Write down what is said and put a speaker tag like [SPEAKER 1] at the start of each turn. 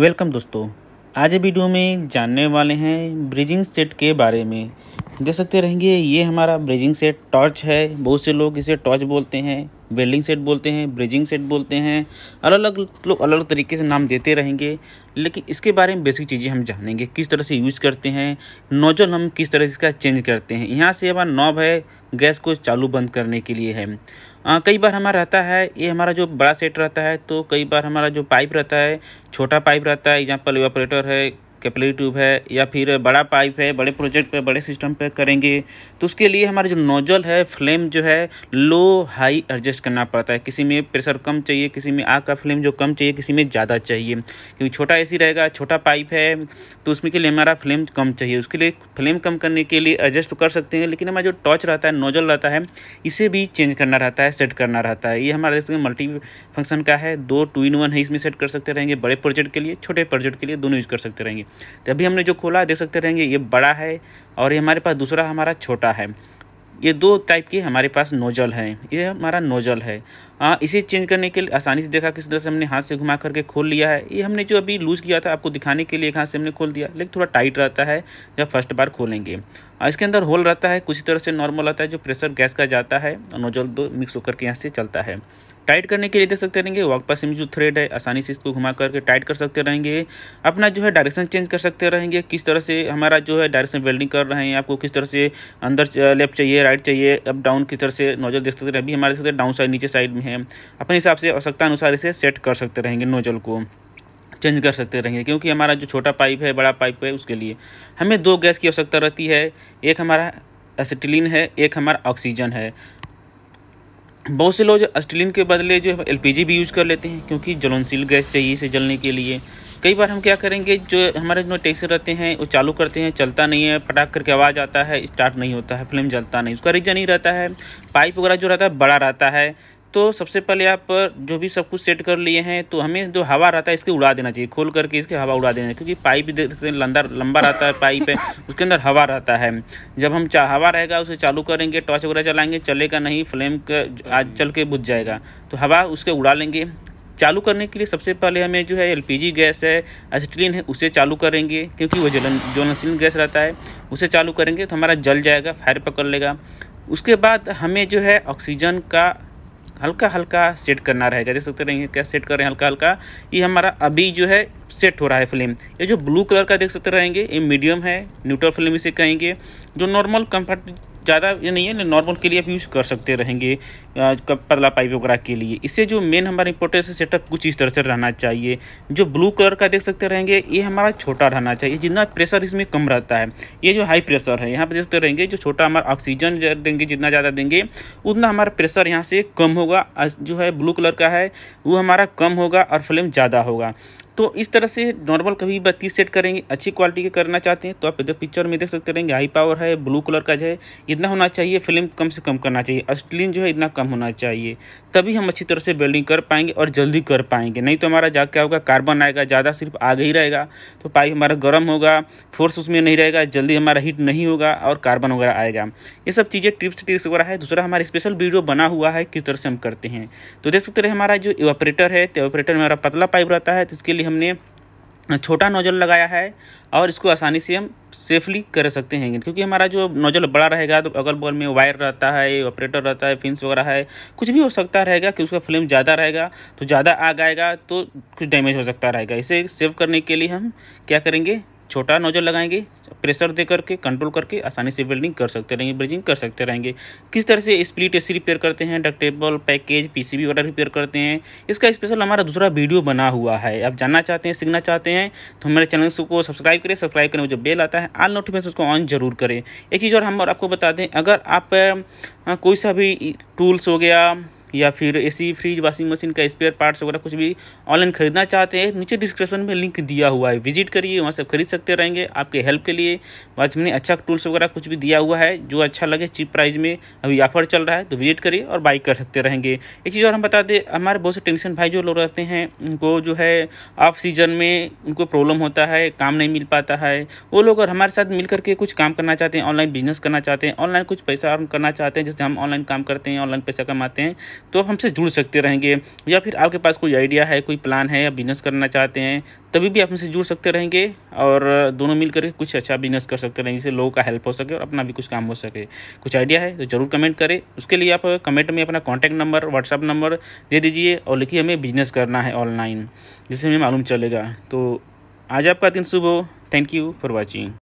[SPEAKER 1] welcome दोस्तों आज video में जानने वाले हैं ब्रिजिंग सेट के बारे में देख सकते रहेंगे ये हमारा ब्रिजिंग सेट टॉर्च है बहुत से लोग इसे टॉर्च बोलते हैं वेल्डिंग सेट बोलते हैं ब्रिजिंग सेट बोलते हैं अलग अलग लोग अलग अलग तरीके से नाम देते रहेंगे लेकिन इसके बारे में बेसिक चीज़ें हम जानेंगे किस तरह से यूज़ करते हैं नोजल हम किस तरह से इसका चेंज करते हैं यहाँ से हमारा नॉब है गैस को चालू बंद करने के लिए है आ, कई बार हमारा रहता है ये हमारा जो बड़ा सेट रहता है तो कई बार हमारा जो पाइप रहता है छोटा पाइप रहता है एग्जाम्पल ऑपरेटर है कैपिलरी ट्यूब है या फिर बड़ा पाइप है बड़े प्रोजेक्ट पे बड़े सिस्टम पे करेंगे तो उसके लिए हमारा जो नोजल है फ्लेम जो है लो हाई एडजस्ट करना पड़ता है किसी में प्रेशर कम चाहिए किसी में आग का फ्लेम जो कम चाहिए किसी में ज़्यादा चाहिए क्योंकि छोटा ए रहेगा छोटा पाइप है तो उसमें के लिए हमारा फ्लेम कम चाहिए उसके लिए फ्लेम कम करने के लिए एडजस्ट तो कर सकते हैं लेकिन हमारा जो टॉर्च रहता है नोजल रहता है इसे भी चेंज करना रहता है सेट करना रहता है ये हमारा देखते मल्टी फंक्शन का है दो टू इन वन है इसमें सेट कर सकते रहेंगे बड़े प्रोजेक्ट के लिए छोटे प्रोजेक्ट के लिए दोनों यूज़ कर सकते रहेंगे तो अभी हमने जो खोला देख सकते रहेंगे ये बड़ा है और ये हमारे पास दूसरा हमारा छोटा है ये दो टाइप के हमारे पास नोजल है ये हमारा नोजल है आ, हाँ, इसे चेंज करने के लिए आसानी से देखा किस तरह से हमने हाथ से घुमा करके खोल लिया है ये हमने जो अभी लूज़ किया था आपको दिखाने के लिए एक हाथ से हमने खोल दिया लेकिन थोड़ा टाइट रहता है जब फर्स्ट बार खोलेंगे और हाँ, इसके अंदर होल रहता है कुछ तरह से नॉर्मल रहता है जो प्रेशर गैस का जाता है और नोजल दो मिक्स होकर के यहाँ से चलता है टाइट करने के लिए देख सकते रहेंगे वर्क पास में जो थ्रेड है आसानी से इसको घुमा करके टाइट कर सकते रहेंगे अपना जो है डायरेक्शन चेंज कर सकते रहेंगे किस तरह से हमारा जो है डायरेक्शन वेल्डिंग कर रहे हैं आपको किस तरह से अंदर लेफ्ट चाहिए राइट चाहिए अप डाउन किस तरह से नोजल देख सकते हैं अभी हमारे सकते डाउन साइड नीचे साइड में है अपने हिसाब से आवश्यकता अनुसार इसे सेट कर सकते रहेंगे नोजल को चेंज कर सकते रहेंगे क्योंकि हमारा जो छोटा पाइप है बड़ा पाइप है उसके लिए हमें दो गैस की आवश्यकता रहती है एक हमारा एसिटिलीन है एक हमारा ऑक्सीजन है बहुत से लोग अस्टलिन के बदले जो एल भी यूज़ कर लेते हैं क्योंकि ज्वलनशील गैस चाहिए इसे जलने के लिए कई बार हम क्या करेंगे जो हमारे जो टेक्सर रहते हैं वो चालू करते हैं चलता नहीं है पटाख करके आवाज़ आता है स्टार्ट नहीं होता है फ्लेम जलता नहीं उसका रीजन ही रहता है पाइप वगैरह जो रहता है बड़ा रहता है दोस्तों सबसे पहले आप जो भी सब कुछ सेट कर लिए हैं तो हमें जो हवा रहता है इसके उड़ा देना चाहिए खोल करके इसके हवा उड़ा देना क्योंकि पाइप देख सकते हैं लंदा लंबा रहता है पाइप है उसके अंदर हवा रहता है जब हम हवा रहेगा उसे चालू करेंगे टॉर्च वगैरह चलाएंगे चलेगा नहीं फ्लेम आज चल के बुझ जाएगा तो हवा उसके उड़ा लेंगे चालू करने के लिए सबसे पहले हमें जो है एलपीजी गैस है एसिटिलीन है उसे चालू करेंगे क्योंकि वो जलन ज्वलनशील गैस रहता है उसे चालू करेंगे तो हमारा जल जाएगा फायर पकड़ लेगा उसके बाद हमें जो है ऑक्सीजन का हल्का हल्का सेट करना रहेगा देख सकते रहेंगे क्या सेट कर रहे हैं हल्का हल्का ये हमारा अभी जो है सेट हो रहा है फ्लेम ये जो ब्लू कलर का देख सकते रहेंगे ये मीडियम है न्यूट्रल फ्लेम इसे कहेंगे जो नॉर्मल कम्फर्ट ज़्यादा ये नहीं है नॉर्मल के लिए आप यूज़ कर सकते रहेंगे पतला पाइप वगैरह के लिए इससे जो मेन हमारा इंपॉर्टेंस सेटअप कुछ इस तरह से रहना चाहिए जो ब्लू कलर का देख सकते रहेंगे ये हमारा छोटा रहना चाहिए जितना प्रेशर इसमें कम रहता है ये जो हाई प्रेशर है यहाँ पर देखते रहेंगे जो छोटा हमारा ऑक्सीजन देंगे जितना ज़्यादा देंगे उतना हमारा प्रेशर यहाँ से कम होगा जो है ब्लू कलर का है वो हमारा कम होगा और फ्लेम ज़्यादा होगा तो इस तरह से नॉर्मल कभी भी बत्तीस सेट करेंगे अच्छी क्वालिटी के करना चाहते हैं तो आप इधर पिक्चर में देख सकते रहेंगे हाई पावर है ब्लू कलर का जो है इतना होना चाहिए फिल्म कम से कम करना चाहिए स्क्रीन जो है इतना कम होना चाहिए तभी हम अच्छी तरह से वेल्डिंग कर पाएंगे और जल्दी कर पाएंगे नहीं तो हमारा जा क्या होगा कार्बन आएगा ज़्यादा सिर्फ आगे ही रहेगा तो पाइप हमारा गर्म होगा फोर्स उसमें नहीं रहेगा जल्दी हमारा हीट नहीं होगा और कार्बन वगैरह आएगा ये सब चीज़ें ट्रिप्स ट्रिक्स वगैरह है दूसरा हमारा स्पेशल वीडियो बना हुआ है किस तरह से हम करते हैं तो देख सकते रहे हमारा जो ऑपरेटर है तो ऑपरेटर में हमारा पतला पाइप रहता है तो इसके लिए हमने छोटा नोज़ल लगाया है और इसको आसानी से हम सेफली कर सकते हैं क्योंकि हमारा जो नोजल बड़ा रहेगा तो अगल बगल में वायर रहता है ऑपरेटर रहता है फिंस वगैरह है कुछ भी हो सकता रहेगा कि उसका फ्लेम ज़्यादा रहेगा तो ज़्यादा आग आएगा तो कुछ डैमेज हो सकता रहेगा इसे सेव करने के लिए हम क्या करेंगे छोटा नोजल लगाएंगे प्रेशर दे करके कंट्रोल करके आसानी से वेल्डिंग कर सकते रहेंगे ब्रिजिंग कर सकते रहेंगे किस तरह से स्प्लिट एसी रिपेयर करते हैं डक्टेबल पैकेज पीसीबी वगैरह रिपेयर करते हैं इसका स्पेशल हमारा दूसरा वीडियो बना हुआ है आप जानना चाहते हैं सीखना चाहते हैं तो हमारे चैनल को सब्सक्राइब करें सब्सक्राइब करने में जो बेल आता है आल नोटिफिकेशन उसको ऑन जरूर करें एक चीज़ और हम और आपको बता दें अगर आप कोई सा भी टूल्स हो गया या फिर एसी फ्रिज वाशिंग मशीन का स्पेयर पार्ट्स वगैरह कुछ भी ऑनलाइन खरीदना चाहते हैं नीचे डिस्क्रिप्शन में लिंक दिया हुआ है विजिट करिए वहाँ से खरीद सकते रहेंगे आपके हेल्प के लिए वाचमैन ने अच्छा टूल्स वगैरह कुछ भी दिया हुआ है जो अच्छा लगे चीप प्राइस में अभी ऑफर चल रहा है तो विजिट करिए और बाई कर सकते रहेंगे एक चीज़ और हम बता दें हमारे बहुत से टेंशन भाई जो लोग रहते हैं उनको जो है ऑफ सीजन में उनको प्रॉब्लम होता है काम नहीं मिल पाता है वो लोग और हमारे साथ मिल करके कुछ काम करना चाहते हैं ऑनलाइन बिजनेस करना चाहते हैं ऑनलाइन कुछ पैसा अर्न करना चाहते हैं जैसे हम ऑनलाइन काम करते हैं ऑनलाइन पैसा कमाते हैं तो आप हमसे जुड़ सकते रहेंगे या फिर आपके पास कोई आइडिया है कोई प्लान है या बिजनेस करना चाहते हैं तभी भी आप हमसे जुड़ सकते रहेंगे और दोनों मिलकर कुछ अच्छा बिजनेस कर सकते रहेंगे जिससे लोगों का हेल्प हो सके और अपना भी कुछ काम हो सके कुछ आइडिया है तो ज़रूर कमेंट करें उसके लिए आप कमेंट में अपना कॉन्टैक्ट नंबर व्हाट्सअप नंबर दे दीजिए और लिखिए हमें बिजनेस करना है ऑनलाइन जिससे हमें मालूम चलेगा तो आज आपका दिन शुभ हो थैंक यू फॉर वॉचिंग